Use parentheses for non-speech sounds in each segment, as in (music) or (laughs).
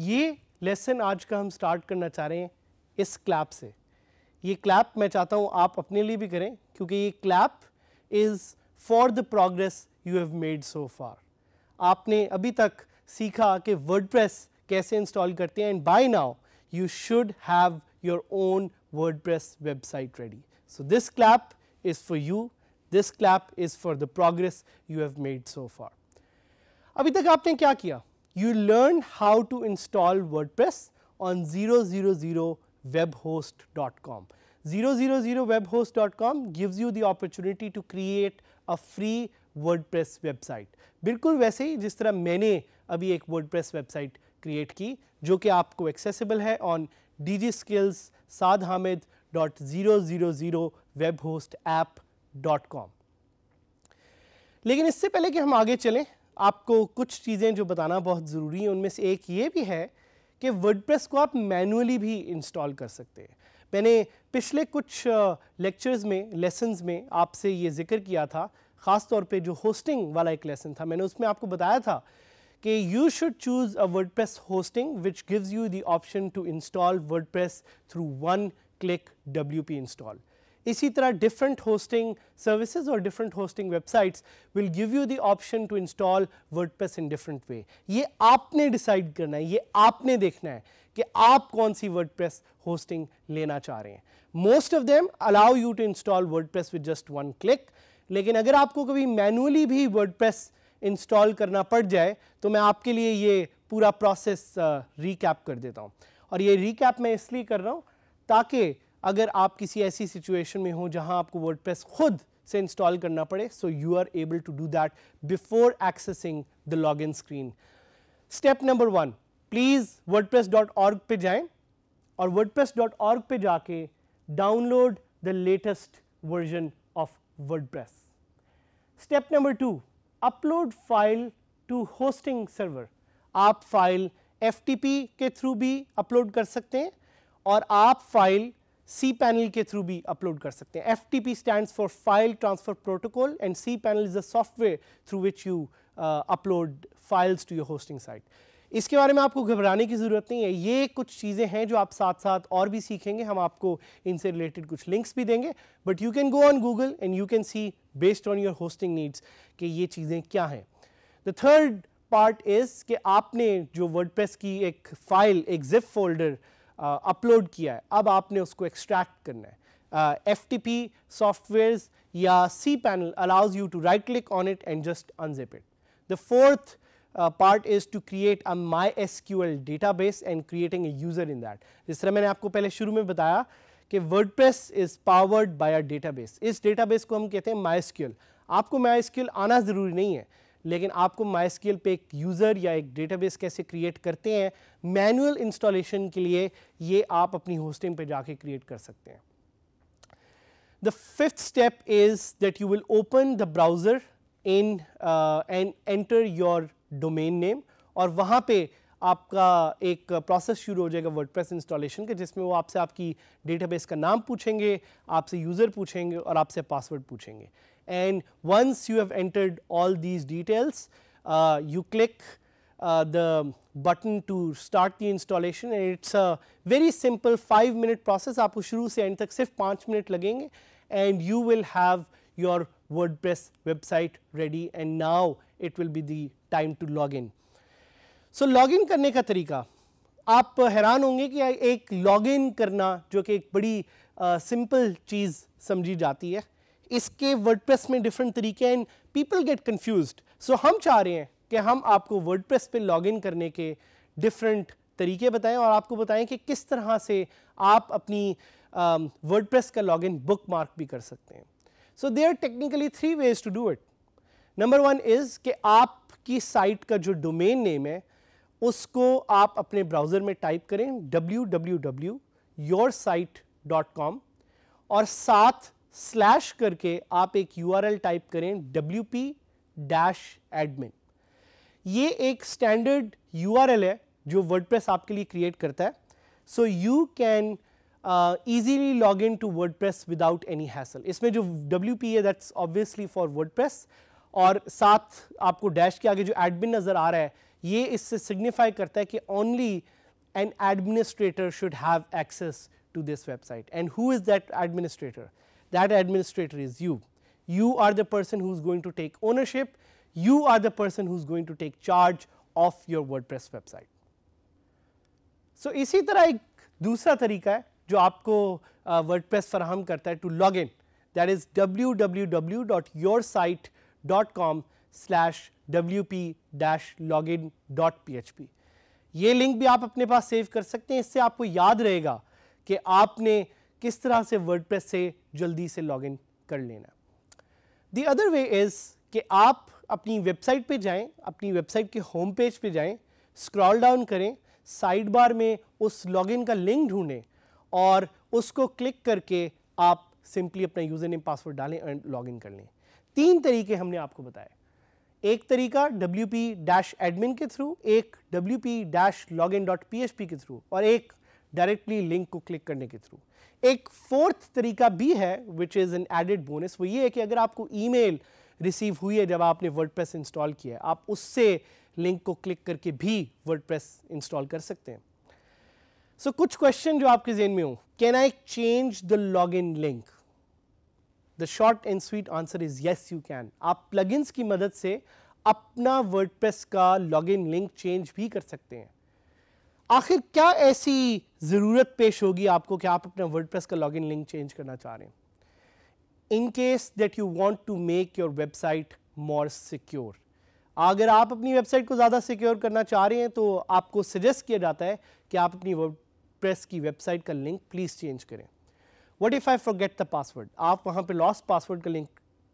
ये लेसन आज का हम स्टार्ट करना चाह रहे हैं इस क्लैप से ये क्लैप मैं चाहता हूँ आप अपने लिए भी करें क्योंकि ये clap is for the progress you have made so far आपने अभी तक सीखा कि वर्ड कैसे इंस्टॉल करते हैं and by now you should have your own word website ready so this clap is for you this clap is for the progress you have made so far अभी तक आपने क्या किया you learn how to install word on zero webhost.com. 000webhost.com gives you the opportunity to create a free WordPress website. बिल्कुल वैसे ही जिस तरह मैंने अभी एक WordPress वेबसाइट क्रिएट की जो कि आपको एक्सेसिबल है on D G skills Saad Hamid dot zero zero zero web host app dot com लेकिन इससे पहले कि हम आगे चलें आपको कुछ चीज़ें जो बताना बहुत ज़रूरी है उनमें से एक ये भी है कि वर्डप्रेस को आप मैनुअली भी इंस्टॉल कर सकते हैं मैंने पिछले कुछ लेक्चर्स में लेसन्स में आपसे ये जिक्र किया था ख़ास तौर पे जो होस्टिंग वाला एक लेसन था मैंने उसमें आपको बताया था कि you should choose a press hosting which gives you the option to install press through one click W P install इसी तरह डिफरेंट होस्टिंग सर्विसेज और different hosting websites will give you the option to install word in different way ये आपने decide करना है ये आपने देखना है कि आप कौन सी वर्ड होस्टिंग लेना चाह रहे हैं most of them allow you to install WordPress with just one click लेकिन अगर आपको कभी मैनुअली भी वर्ड प्रेस इंस्टॉल करना पड़ जाए तो मैं आपके लिए ये पूरा प्रोसेस रिकैप uh, कर देता हूँ और ये रिकैप मैं इसलिए कर रहा हूँ ताकि अगर आप किसी ऐसी सिचुएशन में हो जहां आपको वर्ड खुद से इंस्टॉल करना पड़े so you are able to do that before accessing the log in screen step number one please WordPress dot org पर जाए और वर्ड प्रेस डॉट ऑर्ग पर जाके download the latest version of WordPress step number two upload file to hosting server आप file F के through भी अपलोड कर सकते हैं और आप फाइल सी पैनल के थ्रू भी अपलोड कर सकते हैं F T P stand for file transfer protocol and C panel is a software through which you upload files to your hosting site इसके बारे में आपको घबराने की ज़रूरत नहीं है ये कुछ चीज़ें हैं जो आप साथ साथ और भी सीखेंगे हम आपको इनसे रिलेटेड कुछ लिंक्स भी देंगे but you can go on Google and you can see based on your hosting needs कि ये चीज़ें क्या हैं द थर्ड पार्ट इज़ कि आपने जो वर्ड की एक फाइल एक जिप फोल्डर अपलोड किया है अब आपने उसको एक्सट्रैक्ट करना है एफ टी पी सॉफ्टवेयर या C panel allows you to right click on it and just unzip it the fourth part is to create a MySQL database and creating a user in that जिस तरह मैंने आपको पहले शुरू में बताया कि WordPress is powered by a database इस डेटा बेस को हम कहते हैं माई स्क्यूल आपको माई स्क्यूल आना ज़रूरी नहीं है लेकिन आपको स्केल पे एक यूज़र या एक डेटाबेस कैसे क्रिएट करते हैं मैनुअल इंस्टॉलेशन के लिए ये आप अपनी होस्टिंग पे जाके क्रिएट कर सकते हैं the fifth step is that you will open the browser in and enter your domain name और वहाँ पे आपका एक प्रोसेस शुरू हो जाएगा वर्डप्रेस इंस्टॉलेशन का जिसमें वो आपसे आपकी डेटाबेस का नाम पूछेंगे आपसे यूज़र पूछेंगे और आपसे पासवर्ड पूछेंगे and once you have entered all these details, uh, you click uh, the button to start the installation and it is a very simple 5 minute process आपको शुरू से end तक सिर्फ 5 मिनट लगेंगे and you will have your WordPress website ready and now it will be the time to log in. So, log in करने का तरीका आप हैरान होंगे कि एक karna इन करना जो कि एक बड़ी सिंपल चीज़ समझी जाती है इसके वर्डप्रेस में डिफरेंट तरीके हैं पीपल गेट कन्फ्यूज सो हम चाह रहे हैं कि हम आपको वर्डप्रेस पे लॉगिन करने के डिफरेंट तरीके बताएं और आपको बताएं कि किस तरह से आप अपनी वर्डप्रेस um, का लॉगिन बुक मार्क भी कर सकते हैं so they are technically three ways to do it number one is कि आपकी साइट का जो डोमेन नेम है उसको आप अपने ब्राउज़र में टाइप करें W W W your site dot com और साथ स्लैश करके आप एक यू टाइप करें डब्ल्यू पी डैश एडमिन ये एक स्टैंडर्ड यू है जो वर्डप्रेस आपके लिए क्रिएट करता है so you can easily log in to WordPress without any hassle इसमें जो डब्ल्यू पी है that's obviously for WordPress और साथ आपको डैश के आगे जो एडमिन नज़र आ रहा है ये इससे सिग्निफाई करता है कि only an administrator should have access to this website and who is that administrator that administrator is you. You are the person who is going to take ownership, you are the person who is going to take charge of your WordPress website. So, इसी तरह एक दूसरा तरीका है जो आपको WordPress uh, फराहम करता है to log in that is W W W dot your site dot com slash W P dash log ये लिंक भी आप अपने पास सेव कर सकते हैं इससे आपको याद रहेगा कि आपने किस तरह से वर्डप्रेस से जल्दी से लॉगिन कर लेना दी अदर वे इज़ कि आप अपनी वेबसाइट पे जाएं अपनी वेबसाइट के होम पेज पे जाएं स्क्रॉल डाउन करें साइड बार में उस लॉगिन का लिंक ढूंढें और उसको क्लिक करके आप सिंपली अपना यूज़र नेम पासवर्ड डालें एंड लॉगिन कर लें तीन तरीके हमने आपको बताए एक तरीका डब्ल्यू पी डैश एडमिन के थ्रू एक W P dash log in dot P H P के थ्रू और एक डायरेक्टली लिंक को क्लिक करने के थ्रू एक फोर्थ तरीका भी है which is an added bonus वो ये है कि अगर आपको ईमेल रिसीव हुई है जब आपने प्रेस इंस्टॉल किया है आप उससे लिंक को क्लिक करके भी प्रेस इंस्टॉल कर सकते हैं सो so, कुछ क्वेश्चन जो आपके जेन में हो can I change the log in link the short and sweet answer is yes you can आप प्लगइन्स की मदद से अपना वर्डप्रेस का लॉग इन लिंक चेंज भी कर सकते हैं आखिर क्या ऐसी ज़रूरत पेश होगी आपको कि आप अपना वर्ड का लॉगिन लिंक चेंज करना चाह रहे हैं in case that you want to make your website more secure अगर आप अपनी वेबसाइट को ज़्यादा सिक्योर करना चाह रहे हैं तो आपको सजेस्ट किया जाता है कि आप अपनी वर्ड की वेबसाइट का लिंक प्लीज़ चेंज करें what if I forget the password आप वहाँ पर लॉस्ट पासवर्ड का लिंक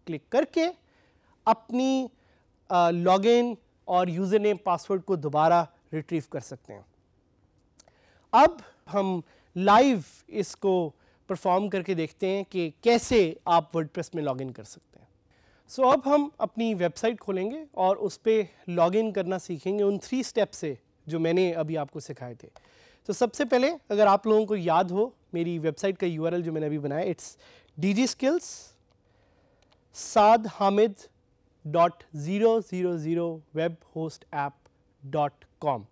क्लिक करके अपनी लॉगिन और यूज़र नेम पासवर्ड को दोबारा रिट्रीव कर सकते हैं अब हम लाइव इसको परफॉर्म करके देखते हैं कि कैसे आप वर्डप्रेस में लॉगिन कर सकते हैं सो so, अब हम अपनी वेबसाइट खोलेंगे और उस पर लॉगिन करना सीखेंगे उन थ्री स्टेप से जो मैंने अभी आपको सिखाए थे तो सबसे पहले अगर आप लोगों को याद हो मेरी वेबसाइट का यूआरएल जो मैंने अभी बनाया it's D G skills Saad Hamid dot zero zero zero web host app dot com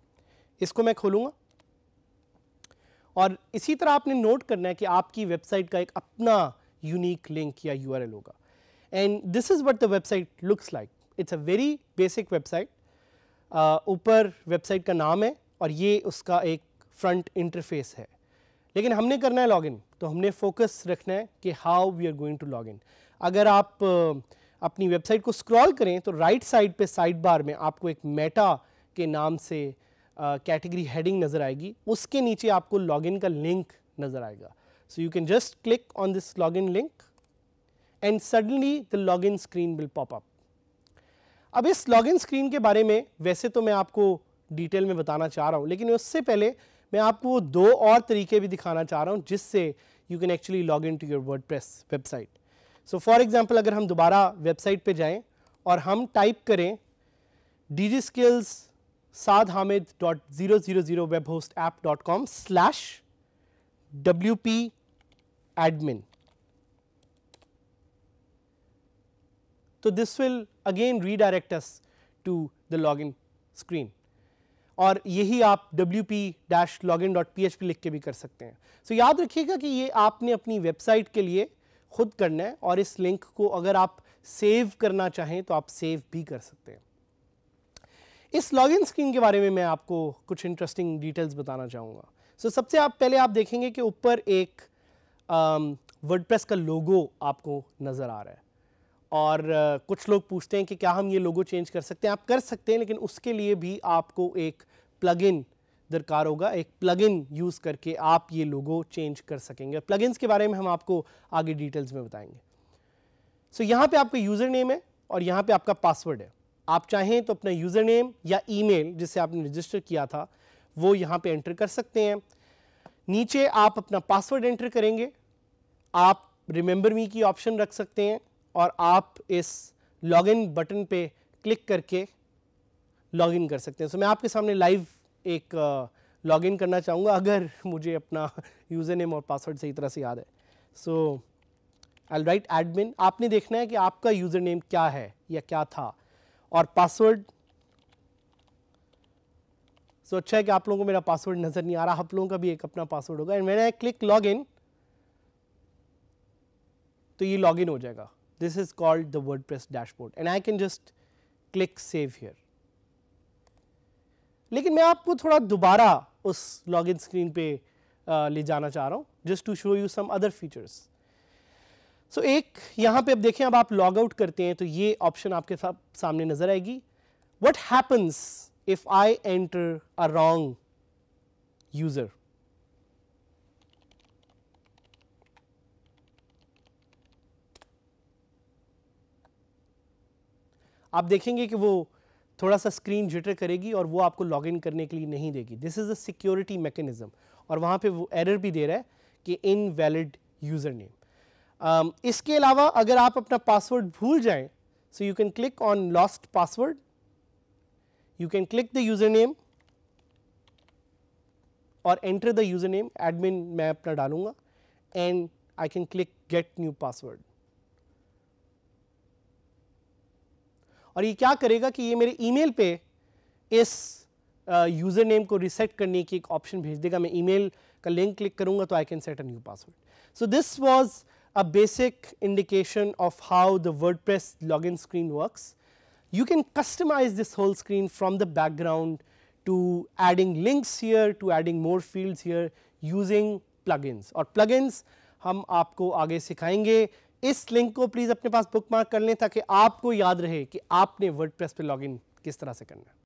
इसको मैं खोलूँगा और इसी तरह आपने नोट करना है कि आपकी वेबसाइट का एक अपना यूनिक लिंक या यू होगा and this is what the website looks like it's a very basic website ऊपर वेबसाइट का नाम है और ये उसका एक फ्रंट इंटरफेस है लेकिन हमने करना है लॉगिन तो हमने फोकस रखना है कि how we are going to login अगर आप uh, अपनी वेबसाइट को स्क्रॉल करें तो राइट साइड पे साइड बार में आपको एक मेटा के नाम से कैटेगरी हेडिंग नज़र आएगी उसके नीचे आपको लॉगिन का लिंक नज़र आएगा can just click on this log in link and suddenly the log in screen will pop up अब इस इन स्क्रीन के बारे में वैसे तो मैं आपको डिटेल में बताना चाह रहा हूँ लेकिन उससे पहले मैं आपको वो दो और तरीके भी दिखाना चाह रहा हूँ जिससे you can actually log in to your WordPress website so for example अगर हम दोबारा वेबसाइट पर जाएँ और हम टाइप करें D G skills sadhamid.000 webhost app.com slash wp admin. So, this will again redirect us to the login screen और यही आप wp-login.php लिख के भी कर सकते हैं सो so, याद रखिएगा कि ये आपने अपनी वेबसाइट के लिए खुद करना है और इस लिंक को अगर आप सेव करना चाहें तो आप सेव भी कर सकते हैं इस लॉगिन स्क्रीन के बारे में मैं आपको कुछ इंटरेस्टिंग डिटेल्स बताना चाहूँगा सो so, सबसे आप पहले आप देखेंगे कि ऊपर एक वर्डप्रेस का लोगो आपको नज़र आ रहा है और uh, कुछ लोग पूछते हैं कि क्या हम ये लोगो चेंज कर सकते हैं आप कर सकते हैं लेकिन उसके लिए भी आपको एक प्लगइन दरकार होगा एक प्लगइन यूज़ करके आप ये लोगो चेंज कर सकेंगे प्लगइन्स के बारे में हम आपको आगे डिटेल्स में बताएंगे सो so, यहाँ पे आपका यूज़र नेम है और यहाँ पे आपका पासवर्ड है आप चाहें तो अपना यूज़र नेम या ईमेल जिसे आपने रजिस्टर किया था वो यहाँ पे एंटर कर सकते हैं नीचे आप अपना पासवर्ड एंटर करेंगे आप रिमेंबर मी की ऑप्शन रख सकते हैं और आप इस लॉगिन बटन पे क्लिक करके लॉगिन कर सकते हैं सो so, मैं आपके सामने लाइव एक लॉगिन करना चाहूँगा अगर (laughs) मुझे अपना यूज़र नेम और पासवर्ड सही तरह से याद है सो आई राइट एडमिन आपने देखना है कि आपका यूज़र नेम क्या है या क्या था और पासवर्ड सो अच्छा है कि आप लोगों को मेरा पासवर्ड नज़र नहीं आ रहा आप लोगों का भी एक अपना पासवर्ड होगा एंड मैंने आई क्लिक लॉग इन तो ये लॉग इन हो जाएगा this is called the WordPress dashboard and I can just click save here लेकिन मैं आपको थोड़ा दोबारा उस इन स्क्रीन पे ले जाना चाह रहा हूँ just to show you some other features so so, एक यहाँ पे अब देखें अब आप लॉग आउट करते हैं तो ये ऑप्शन आपके साथ सामने नज़र आएगी what happens if I enter a wrong user आप देखेंगे कि वो थोड़ा सा स्क्रीन जिटर करेगी और वो आपको लॉग इन करने के लिए नहीं देगी this is a security mechanism और वहां पे वो एरर भी दे रहा है कि invalid user name Um, इसके अलावा अगर आप अपना पासवर्ड भूल जाएं can click on lost password you can click the user name और enter the user name admin मैं अपना डालूंगा and I can click get new password और ये क्या करेगा कि ये मेरे ईमेल पे इस यूज़र uh, नेम को रिसेट करने की एक ऑप्शन भेज देगा मैं ईमेल का लिंक क्लिक करूंगा तो I can set a new password so this was a basic indication of how the WordPress login screen works. You can customize this whole screen from the background to adding links here to adding more fields here using plugins Or plugins हम आपको आगे सिखाएंगे इस link को please अपने पास book कर लें ताकि आपको याद रहे कि आपने वर्डप्रेस पे लॉगिन किस तरह से करना है